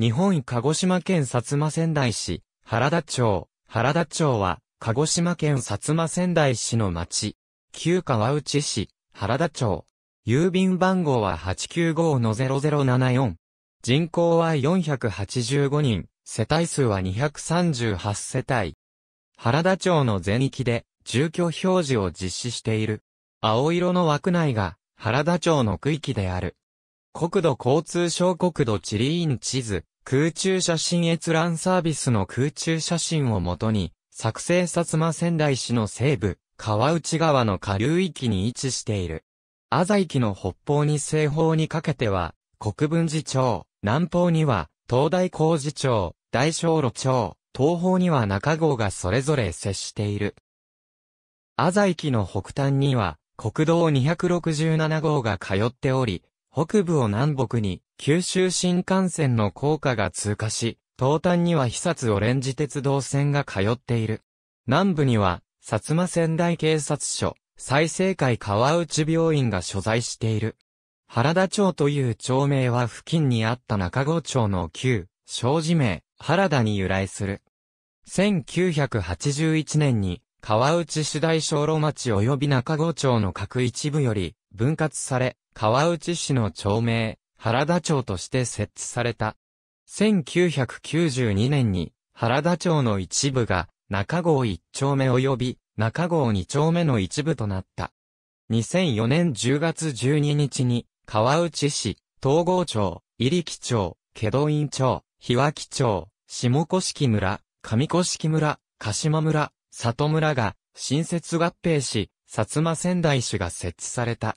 日本鹿児島県薩摩仙台市、原田町。原田町は、鹿児島県薩摩仙台市の町。旧川内市、原田町。郵便番号は895-0074。人口は485人。世帯数は238世帯。原田町の全域で、住居表示を実施している。青色の枠内が、原田町の区域である。国土交通省国土地理院地図、空中写真閲覧サービスの空中写真をもとに、作成薩摩仙台市の西部、川内川の下流域に位置している。阿西駅の北方に西方にかけては、国分寺町、南方には、東大工事町、大正路町、東方には中郷がそれぞれ接している。阿西駅の北端には、国道267号が通っており、北部を南北に九州新幹線の高架が通過し、東端には久殺オレンジ鉄道線が通っている。南部には、薩摩仙台警察署、再生会川内病院が所在している。原田町という町名は付近にあった中郷町の旧、庄司名、原田に由来する。1981年に、川内主大小路町及び中郷町の各一部より、分割され、川内市の町名、原田町として設置された。1992年に原田町の一部が中郷一丁目及び中郷二丁目の一部となった。2004年10月12日に川内市、東郷町、入木町、祁戸院町、日脇町、下甑村、上甑村、鹿島村、里村が新設合併し、薩摩仙台市が設置された。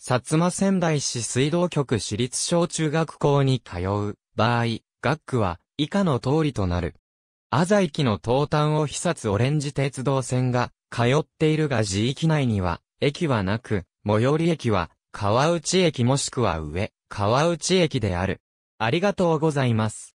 薩摩仙台市水道局私立小中学校に通う場合、学区は以下の通りとなる。朝行きの東端を被殺オレンジ鉄道線が通っているが地域内には駅はなく、最寄り駅は川内駅もしくは上、川内駅である。ありがとうございます。